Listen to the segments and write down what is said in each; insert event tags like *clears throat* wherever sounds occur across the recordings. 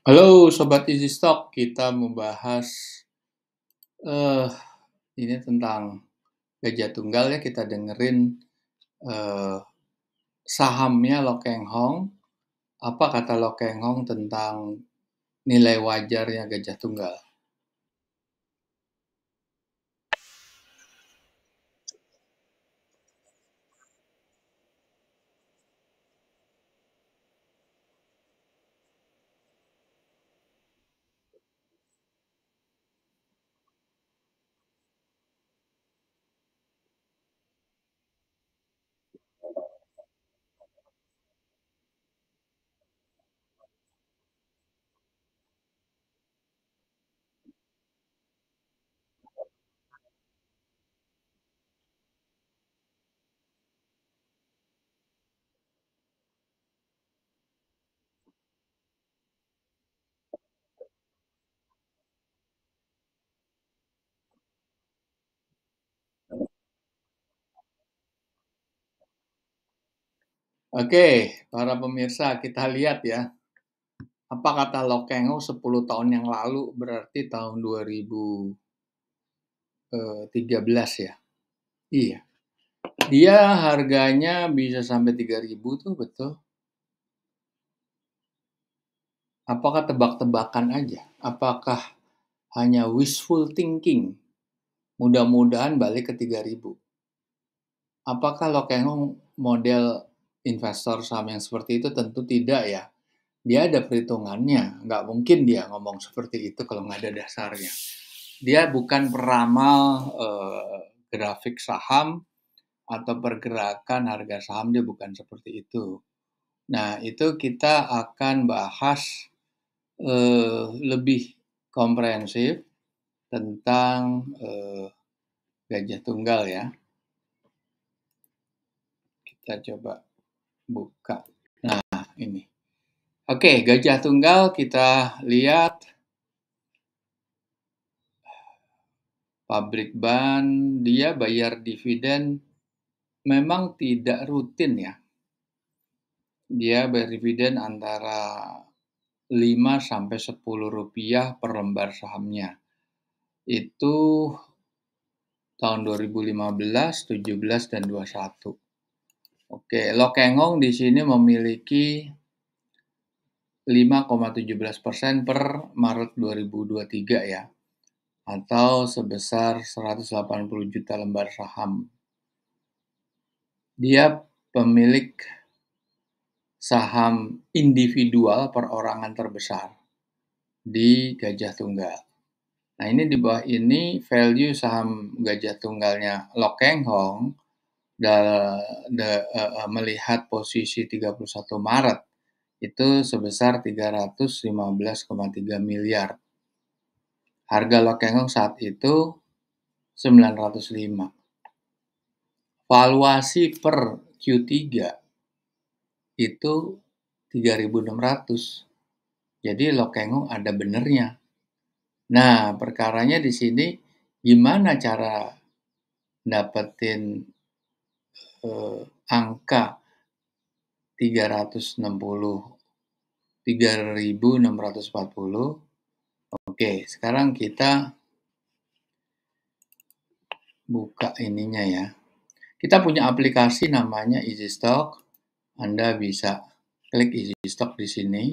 Halo Sobat Easy Stock, kita membahas uh, ini tentang gajah tunggal ya, kita dengerin uh, sahamnya Lokeng Hong, apa kata Lokeng Hong tentang nilai wajarnya gajah tunggal. Oke, para pemirsa kita lihat ya. Apa kata Lokengo 10 tahun yang lalu berarti tahun 2013 eh, ya? Iya. Dia harganya bisa sampai 3000 tuh betul. Apakah tebak-tebakan aja? Apakah hanya wishful thinking? Mudah-mudahan balik ke 3000. Apakah Lokengo model investor saham yang seperti itu tentu tidak ya. Dia ada perhitungannya, nggak mungkin dia ngomong seperti itu kalau nggak ada dasarnya. Dia bukan peramal eh, grafik saham atau pergerakan harga saham, dia bukan seperti itu. Nah, itu kita akan bahas eh, lebih komprehensif tentang eh, gajah tunggal ya. Kita coba buka. Nah, ini. Oke, gajah tunggal kita lihat. Pabrik ban, dia bayar dividen memang tidak rutin ya. Dia bayar dividen antara 5 sampai 10 rupiah per lembar sahamnya. Itu tahun 2015, 17, dan 21. Oke, Lokengong di sini memiliki 5,17 persen per Maret 2023 ya, atau sebesar 180 juta lembar saham. Dia pemilik saham individual perorangan terbesar di Gajah Tunggal. Nah ini di bawah ini value saham Gajah Tunggalnya Lokeng Hong Eh, eh, melihat posisi 31 Maret itu sebesar 315,3 miliar. Harga Lokengong saat itu 905. Valuasi per Q3 itu 3.600. Jadi Lokengong ada benernya. Nah, perkaranya di sini gimana cara dapetin eh, angka 360 3640 oke sekarang kita buka ininya ya kita punya aplikasi namanya Easy Stock Anda bisa klik Easy Stock di sini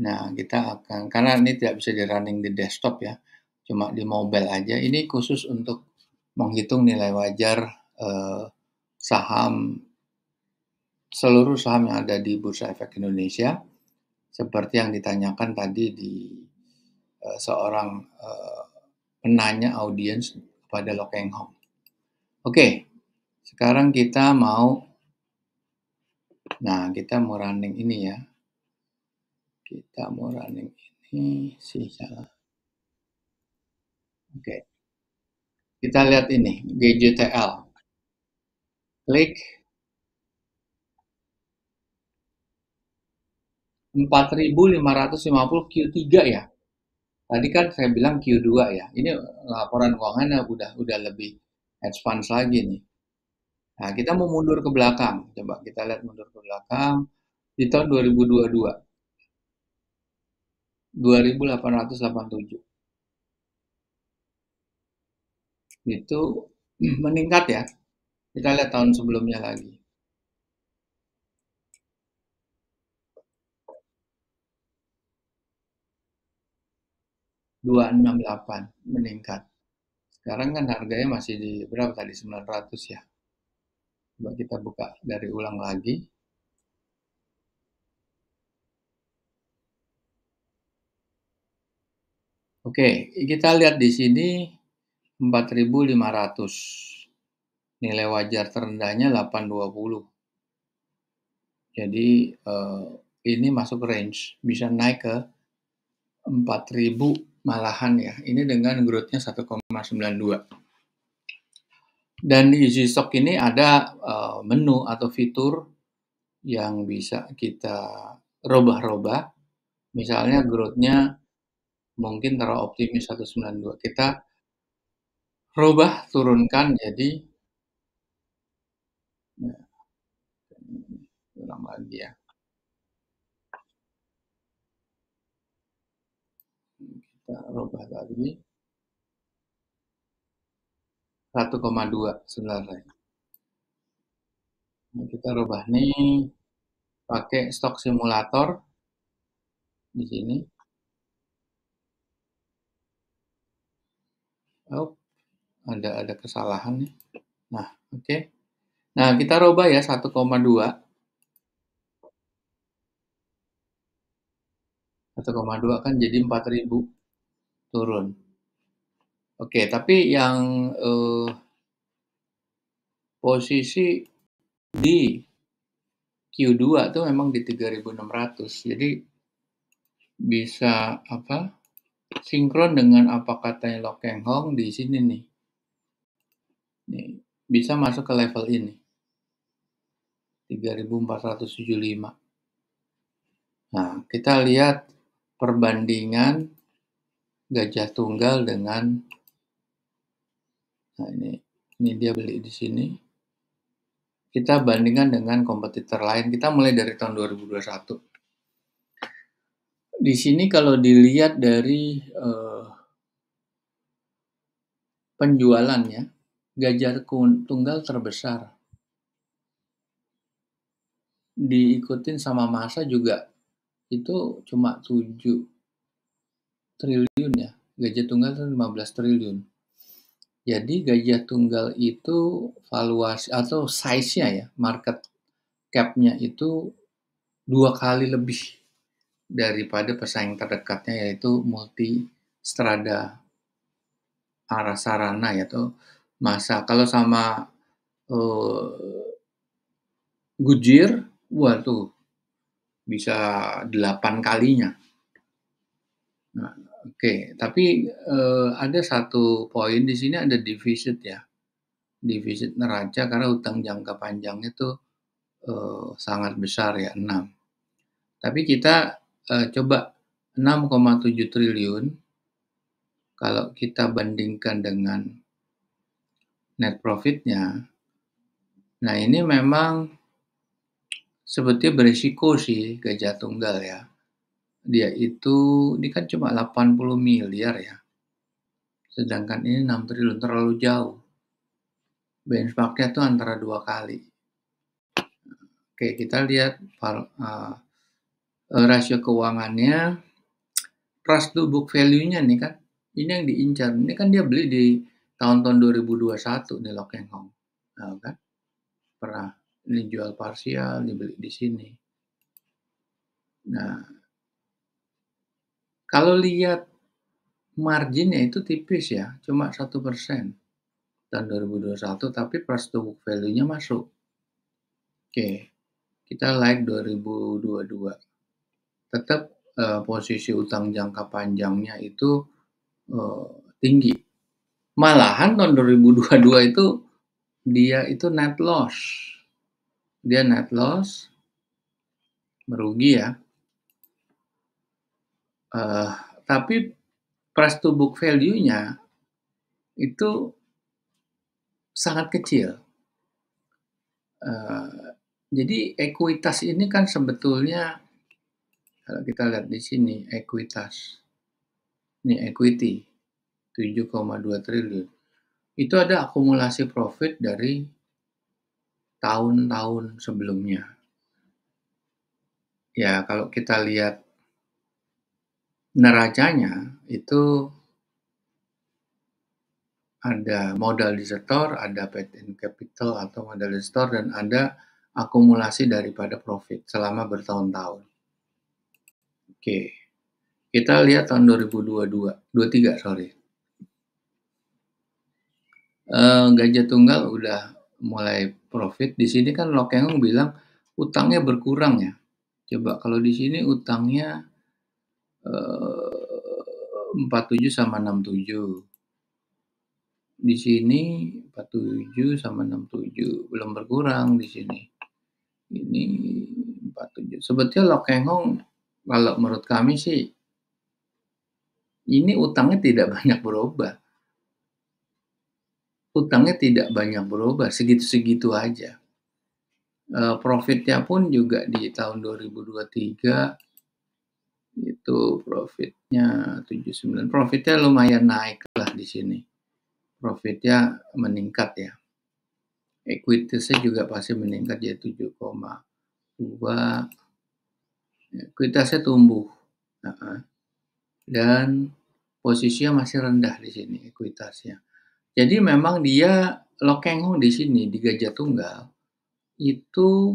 nah kita akan karena ini tidak bisa di running di desktop ya cuma di mobile aja ini khusus untuk menghitung nilai wajar eh, saham seluruh saham yang ada di Bursa Efek Indonesia seperti yang ditanyakan tadi di uh, seorang uh, penanya audiens kepada Lokeng Hong. Oke, okay, sekarang kita mau nah kita mau running ini ya. Kita mau running ini sih salah. Oke. Okay. Kita lihat ini GJTL klik 4550 Q3 ya. Tadi kan saya bilang Q2 ya. Ini laporan keuangannya udah udah lebih advance lagi nih. Nah, kita mau mundur ke belakang. Coba kita lihat mundur ke belakang di tahun 2022. 2887. Itu *clears throat* meningkat ya. Kita lihat tahun sebelumnya lagi. dua enam delapan meningkat. Sekarang kan harganya masih di berapa tadi ratus ya. Coba kita buka dari ulang lagi. Oke, kita lihat di sini empat ribu lima ratus nilai wajar terendahnya 820. Jadi eh, ini masuk range, bisa naik ke 4000 malahan ya. Ini dengan growth-nya 1,92. Dan di Easy Stock ini ada uh, menu atau fitur yang bisa kita robah-robah. Misalnya growth-nya mungkin terlalu optimis 192. Kita robah, turunkan jadi Nah, ulang lagi ya. Kita rubah tadi 1,2 sebenarnya. Nah, kita rubah nih pakai stok simulator di sini. Oh, ada ada kesalahan nih. Nah, oke. Okay. Nah, kita roba ya 1,2. 1,2 kan jadi 4.000 turun. Oke, tapi yang eh, posisi di Q2 itu memang di 3.600. Jadi bisa apa? sinkron dengan apa katanya Lokeng Hong di sini nih. Nih, bisa masuk ke level ini. 3475. Nah, kita lihat perbandingan gajah tunggal dengan nah ini ini dia beli di sini. Kita bandingkan dengan kompetitor lain. Kita mulai dari tahun 2021. Di sini kalau dilihat dari eh, penjualannya, gajarku tunggal terbesar. Diikutin sama masa juga itu cuma 7 triliun ya. Gajah tunggal itu 15 triliun. Jadi gajah tunggal itu valuasi atau size-nya ya, market cap-nya itu dua kali lebih daripada pesaing terdekatnya yaitu multi strada Arasarana yaitu masa. Kalau sama uh, Gujir, wah tuh bisa delapan kalinya. Nah, Oke, okay. tapi uh, ada satu poin di sini ada defisit ya, defisit neraca karena utang jangka panjang itu uh, sangat besar ya 6. Tapi kita uh, coba 6,7 triliun kalau kita bandingkan dengan net profitnya. Nah ini memang sebetulnya beresiko sih gajah tunggal ya. Dia itu, ini kan cuma 80 miliar ya. Sedangkan ini 6 triliun, terlalu jauh. Benchmarknya tuh antara dua kali. Oke, kita lihat uh, rasio keuangannya. Price to book value-nya nih kan. Ini yang diincar. Ini kan dia beli di tahun-tahun 2021 nih Lokeng Hong nah, kan pernah ini jual parsial dibeli di sini nah kalau lihat marginnya itu tipis ya cuma satu persen tahun 2021 tapi price to book value-nya masuk oke kita like 2022 tetap uh, posisi utang jangka panjangnya itu uh, tinggi Malahan tahun 2022 itu dia itu net loss. Dia net loss merugi ya. Uh, tapi price to book value-nya itu sangat kecil. Uh, jadi ekuitas ini kan sebetulnya kalau kita lihat di sini ekuitas, ini equity. 7,2 triliun. Itu ada akumulasi profit dari tahun-tahun sebelumnya. Ya, kalau kita lihat neracanya itu ada modal di setor, ada paid in capital atau modal di setor, dan ada akumulasi daripada profit selama bertahun-tahun. Oke, kita lihat tahun 2022, 23 sorry uh, gajah tunggal udah mulai profit, di sini kan Lokengong bilang utangnya berkurang ya. Coba kalau di sini utangnya, eh, uh, 47 sama 67. Di sini 47 sama 67, belum berkurang di sini. Ini 47, sebetulnya Lokengong kalau menurut kami sih ini utangnya tidak *laughs* banyak berubah hutangnya tidak banyak berubah, segitu-segitu aja. E, profitnya pun juga di tahun 2023 itu profitnya 79. Profitnya lumayan naik lah di sini. Profitnya meningkat ya. Ekuitasnya juga pasti meningkat ya 7,2. Ekuitasnya tumbuh. Dan posisinya masih rendah di sini ekuitasnya. Jadi memang dia Lokenghong di sini di Gajah Tunggal itu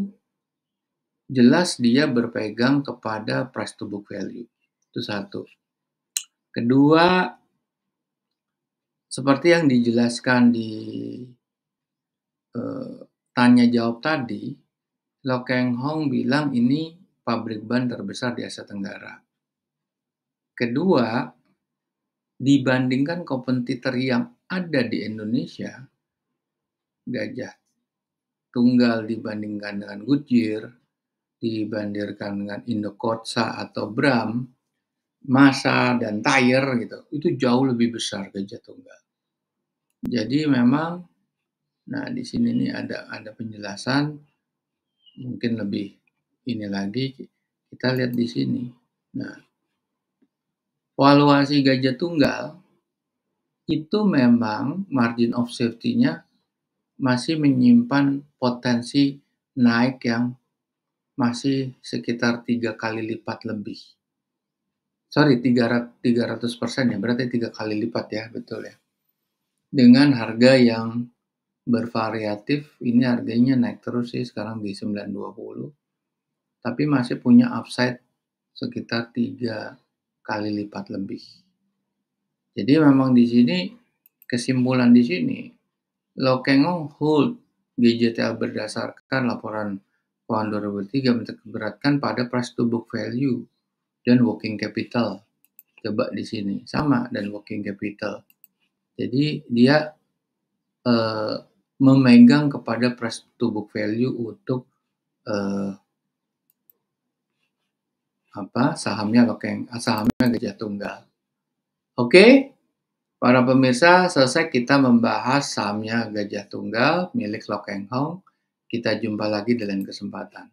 jelas dia berpegang kepada price to book value. Itu satu. Kedua, seperti yang dijelaskan di eh, tanya jawab tadi, Hong bilang ini pabrik ban terbesar di Asia Tenggara. Kedua, dibandingkan kompetitor yang ada di Indonesia, gajah tunggal dibandingkan dengan gujir, dibandingkan dengan indokotsa atau bram, masa dan tire gitu, itu jauh lebih besar gajah tunggal. Jadi memang, nah di sini ini ada ada penjelasan mungkin lebih ini lagi kita lihat di sini. Nah, valuasi gajah tunggal itu memang margin of safety-nya masih menyimpan potensi naik yang masih sekitar tiga kali lipat lebih. Sorry, 300 persen ya, berarti tiga kali lipat ya, betul ya. Dengan harga yang bervariatif, ini harganya naik terus sih sekarang di 920, tapi masih punya upside sekitar tiga kali lipat lebih. Jadi memang di sini kesimpulan di sini Lokengo hold GJTA berdasarkan laporan tahun 2003 menterberatkan pada price to book value dan working capital. Coba di sini sama dan working capital. Jadi dia eh, memegang kepada price to book value untuk eh, apa sahamnya lokeng sahamnya gajah tunggal. Oke, para pemirsa, selesai kita membahas sahamnya Gajah Tunggal milik Lokeng Hong. Kita jumpa lagi dalam kesempatan.